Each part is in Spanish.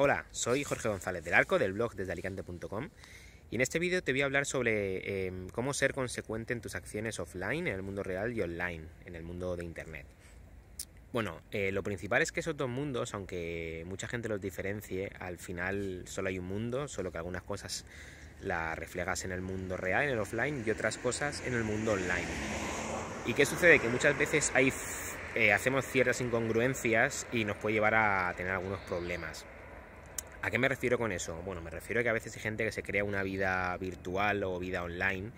Hola, soy Jorge González del Arco, del blog desde alicante.com y en este vídeo te voy a hablar sobre em, cómo ser consecuente en tus acciones offline, en el mundo real y online, en el mundo de Internet. Bueno, eh, lo principal es que esos dos mundos, aunque mucha gente los diferencie, al final solo hay un mundo, solo que algunas cosas las reflejas en el mundo real, en el offline, y otras cosas en el mundo online. ¿Y qué sucede? Que muchas veces eh, hacemos ciertas incongruencias y nos puede llevar a tener algunos problemas. ¿A qué me refiero con eso? Bueno, me refiero a que a veces hay gente que se crea una vida virtual o vida online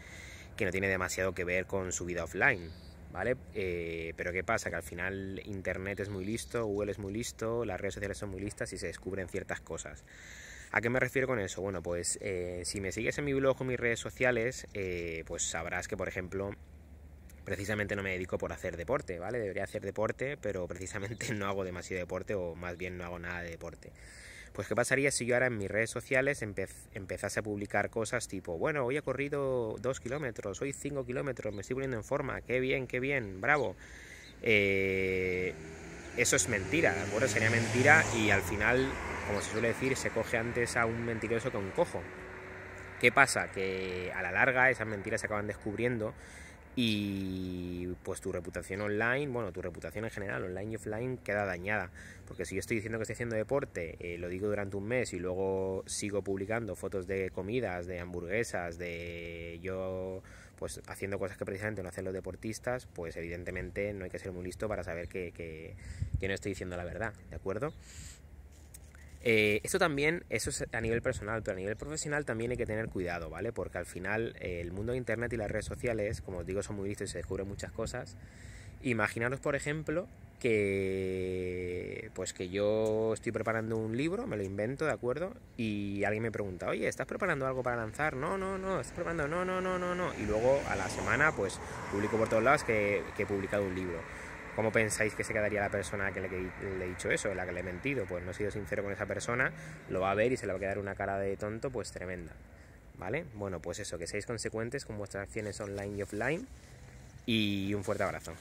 que no tiene demasiado que ver con su vida offline. ¿Vale? Eh, pero ¿qué pasa? Que al final Internet es muy listo, Google es muy listo, las redes sociales son muy listas y se descubren ciertas cosas. ¿A qué me refiero con eso? Bueno, pues eh, si me sigues en mi blog o mis redes sociales, eh, pues sabrás que, por ejemplo, precisamente no me dedico por hacer deporte, ¿vale? Debería hacer deporte, pero precisamente no hago demasiado deporte o más bien no hago nada de deporte. Pues qué pasaría si yo ahora en mis redes sociales empezase a publicar cosas tipo, bueno, hoy he corrido 2 kilómetros, hoy 5 kilómetros, me estoy poniendo en forma, qué bien, qué bien, bravo. Eh, eso es mentira, ¿de acuerdo? Sería mentira y al final, como se suele decir, se coge antes a un mentiroso que a un cojo. ¿Qué pasa? Que a la larga esas mentiras se acaban descubriendo y pues tu reputación online, bueno, tu reputación en general, online y offline, queda dañada. Porque si yo estoy diciendo que estoy haciendo deporte, eh, lo digo durante un mes y luego sigo publicando fotos de comidas, de hamburguesas, de yo pues haciendo cosas que precisamente no hacen los deportistas, pues evidentemente no hay que ser muy listo para saber que, que no estoy diciendo la verdad, ¿de acuerdo? Eh, esto también, eso es a nivel personal, pero a nivel profesional también hay que tener cuidado, ¿vale? Porque al final eh, el mundo de Internet y las redes sociales, como os digo, son muy listos y se descubren muchas cosas. Imaginaros, por ejemplo, que pues que yo estoy preparando un libro, me lo invento, ¿de acuerdo? Y alguien me pregunta, "Oye, ¿estás preparando algo para lanzar?" "No, no, no, estás preparando no, no, no, no, no." Y luego a la semana pues publico por todos lados que he publicado un libro. ¿Cómo pensáis que se quedaría la persona a que le, he dicho eso, la que le he mentido? Pues no he sido sincero con esa persona, lo va a ver y se le va a quedar una cara de tonto, pues tremenda. ¿Vale? Bueno, pues eso, que seáis consecuentes con vuestras acciones online y offline. Y un fuerte abrazo.